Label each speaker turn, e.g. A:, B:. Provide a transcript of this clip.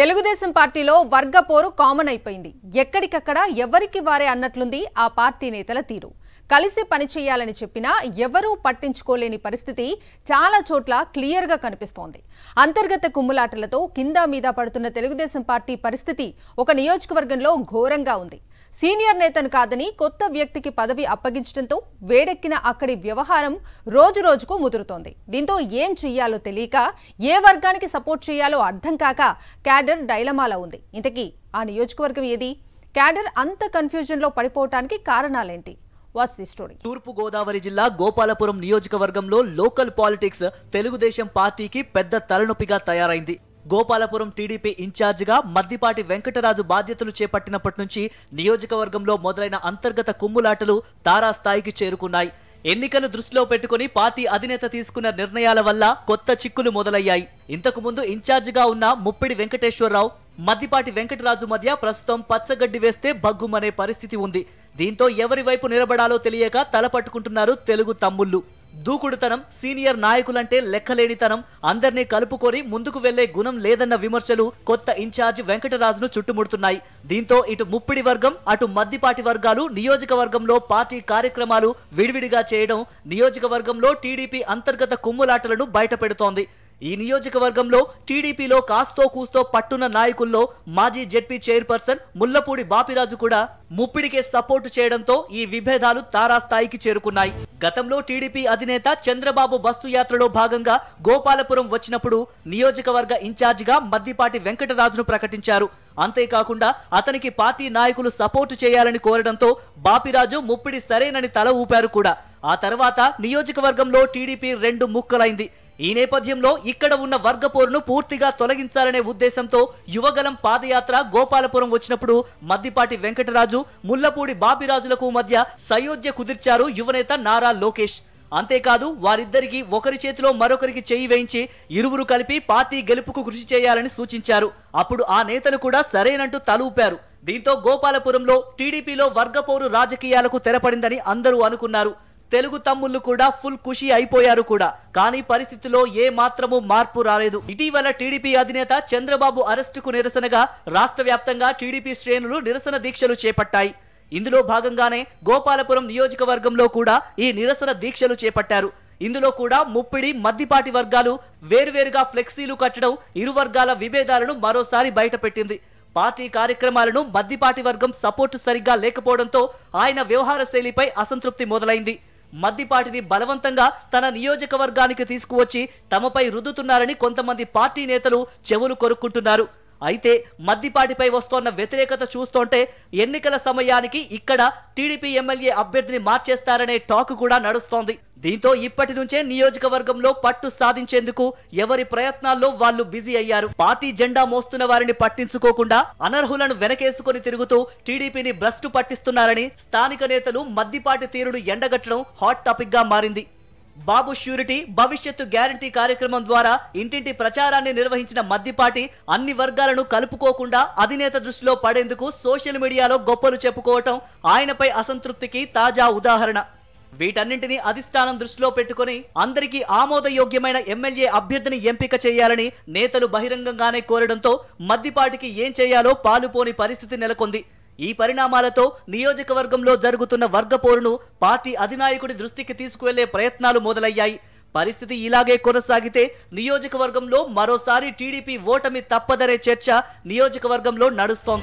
A: తెలుగుదేశం పార్టీలో వర్గ పోరు కామన్ అయిపోయింది ఎక్కడికక్కడ ఎవరికి వారే అన్నట్లుంది ఆ పార్టీ నేతల తీరు కలిసి పనిచేయాలని చెప్పినా ఎవరూ పట్టించుకోలేని పరిస్థితి చాలా చోట్ల క్లియర్గా కనిపిస్తోంది అంతర్గత కుమ్ములాటలతో కింద మీద పడుతున్న తెలుగుదేశం పార్టీ పరిస్థితి ఒక నియోజకవర్గంలో ఘోరంగా ఉంది సీనియర్ నేతను కాదని కొత్త వ్యక్తికి పదవి అప్పగించడంతో వేడెక్కిన అక్కడి వ్యవహారం రోజురోజుకు ముదురుతోంది దీంతో ఏం చెయ్యాలో తెలియక ఏ వర్గానికి సపోర్ట్ చేయాలో అర్థం కాక క్యాడర్ డైలమాలా ఉంది ఇంతకీ ఆ నియోజకవర్గం ఏది క్యాడర్ అంత కన్ఫ్యూజన్లో పడిపోవటానికి కారణాలేంటి
B: తూర్పు గోదావరి జిల్లా గోపాలపురం నియోజకవర్గంలో లోకల్ పాలిటిక్స్ తెలుగుదేశం పార్టీకి పెద్ద తలనొప్పిగా తయారైంది గోపాలపురం టీడీపీ ఇన్ఛార్జిగా మద్దిపాటి వెంకటరాజు బాధ్యతలు చేపట్టినప్పటి నుంచి నియోజకవర్గంలో మొదలైన అంతర్గత కుమ్ములాటలు తారాస్థాయికి చేరుకున్నాయి ఎన్నికలు దృష్టిలో పెట్టుకుని పార్టీ అధినేత తీసుకున్న నిర్ణయాల వల్ల కొత్త చిక్కులు మొదలయ్యాయి ఇంతకు ముందు ఇన్ఛార్జిగా ఉన్న ముప్పిడి వెంకటేశ్వరరావు మద్దిపాటి వెంకటరాజు మధ్య ప్రస్తుతం పచ్చగడ్డి వేస్తే భగ్గుమనే పరిస్థితి ఉంది దీంతో ఎవరి వైపు నిలబడాలో తెలియక తలపట్టుకుంటున్నారు తెలుగు తమ్ముళ్ళు దూకుడుతనం సీనియర్ నాయకులంటే లెక్కలేనితనం అందర్నీ కలుపుకొని ముందుకు వెళ్లే గుణం లేదన్న విమర్శలు కొత్త ఇన్ఛార్జ్ వెంకటరాజును చుట్టుముడుతున్నాయి దీంతో ఇటు ముప్పిడి వర్గం అటు మద్దిపాటి వర్గాలు నియోజకవర్గంలో పార్టీ కార్యక్రమాలు విడివిడిగా చేయడం నియోజకవర్గంలో టీడీపీ అంతర్గత కుమ్ములాటలను బయటపెడుతోంది ఈ నియోజకవర్గంలో టీడీపీలో కాస్తో కూస్తో పట్టున్న నాయకుల్లో మాజీ జెడ్పీ చైర్పర్సన్ ముల్లపూడి బాపిరాజు కూడా ముప్పిడికే సపోర్టు చేయడంతో ఈ విభేదాలు తారాస్థాయికి చేరుకున్నాయి గతంలో టీడీపీ అధినేత చంద్రబాబు బస్సు యాత్రలో భాగంగా గోపాలపురం వచ్చినప్పుడు నియోజకవర్గ ఇన్ఛార్జిగా మద్దిపాటి వెంకటరాజును ప్రకటించారు అంతేకాకుండా అతనికి పార్టీ నాయకులు సపోర్టు చేయాలని కోరడంతో బాపిరాజు ముప్పిడి సరేనని తల ఊపారు కూడా ఆ తర్వాత నియోజకవర్గంలో టీడీపీ రెండు ముక్కలైంది ఈ నేపథ్యంలో ఇక్కడ ఉన్న పోరును పూర్తిగా తొలగించాలనే ఉద్దేశంతో యువగలం పాదయాత్ర గోపాలపురం వచ్చినప్పుడు మద్దిపాటి వెంకటరాజు ముల్లపూడి బాబిరాజులకు మధ్య సయోధ్య కుదిర్చారు యువనేత నారా లోకేష్ అంతేకాదు వారిద్దరికి ఒకరి చేతిలో మరొకరికి చేయి వేయించి ఇరువురు కలిపి పార్టీ గెలుపుకు కృషి చేయాలని సూచించారు అప్పుడు ఆ నేతలు కూడా సరైనట్టు తలూపారు దీంతో గోపాలపురంలో టీడీపీలో వర్గపోరు రాజకీయాలకు తెరపడిందని అందరూ అనుకున్నారు తెలుగు తమ్ముళ్ళు కూడా ఫుల్ ఖుషి అయిపోయారు కూడా కానీ పరిస్థితిలో ఏ మాత్రము మార్పు రాలేదు ఇటీవల టీడీపీ అధినేత చంద్రబాబు అరెస్టుకు నిరసనగా రాష్ట్ర వ్యాప్తంగా టీడీపీ శ్రేణులు నిరసన దీక్షలు చేపట్టాయి ఇందులో భాగంగానే గోపాలపురం నియోజకవర్గంలో కూడా ఈ నిరసన దీక్షలు చేపట్టారు ఇందులో కూడా ముప్పిడి మద్దిపాటి వర్గాలు వేరువేరుగా ఫ్లెక్సీలు కట్టడం ఇరు వర్గాల విభేదాలను మరోసారి బయటపెట్టింది పార్టీ కార్యక్రమాలను మద్దిపాటి వర్గం సపోర్టు సరిగ్గా లేకపోవడంతో ఆయన వ్యవహార శైలిపై అసంతృప్తి మొదలైంది మద్దిపాటిని బలవంతంగా తన నియోజకవర్గానికి తీసుకువచ్చి తమపై రుద్దుతున్నారని కొంతమంది పార్టీ నేతలు చెవులు కొరుక్కుంటున్నారు అయితే మద్దిపాటిపై వస్తోన్న వ్యతిరేకత చూస్తుంటే ఎన్నికల సమయానికి ఇక్కడ టీడీపీ ఎమ్మెల్యే అభ్యర్థిని మార్చేస్తారనే టాక్ కూడా నడుస్తోంది దీంతో ఇప్పటి నుంచే నియోజకవర్గంలో పట్టు సాధించేందుకు ఎవరి ప్రయత్నాల్లో వాళ్ళు బిజీ అయ్యారు పార్టీ జెండా మోస్తున్న వారిని పట్టించుకోకుండా అనర్హులను వెనకేసుకుని తిరుగుతూ టీడీపీని భ్రష్టు పట్టిస్తున్నారని స్థానిక నేతలు మద్దిపాటి తీరును ఎండగట్టడం హాట్ టాపిక్ గా మారింది బాబు ష్యూరిటీ భవిష్యత్తు గ్యారంటీ కార్యక్రమం ద్వారా ఇంటింటి ప్రచారాన్ని నిర్వహించిన మద్దిపాటి అన్ని వర్గాలను కలుపుకోకుండా అధినేత దృష్టిలో పడేందుకు సోషల్ మీడియాలో గొప్పలు చెప్పుకోవటం ఆయనపై అసంతృప్తికి తాజా ఉదాహరణ వీటన్నింటినీ అధిష్టానం దృష్టిలో పెట్టుకుని అందరికీ ఆమోదయోగ్యమైన ఎమ్మెల్యే అభ్యర్థిని ఎంపిక చేయాలని నేతలు బహిరంగంగానే కోరడంతో మద్దిపాటికి ఏం చేయాలో పాలుపోని పరిస్థితి నెలకొంది ఈ పరిణామాలతో నియోజకవర్గంలో జరుగుతున్న వర్గ పోరును పార్టీ అధినాయకుడి దృష్టికి తీసుకువెళ్లే ప్రయత్నాలు మొదలయ్యాయి పరిస్థితి ఇలాగే కొనసాగితే నియోజకవర్గంలో మరోసారి టీడీపీ ఓటమి తప్పదనే చర్చ నియోజకవర్గంలో నడుస్తోంది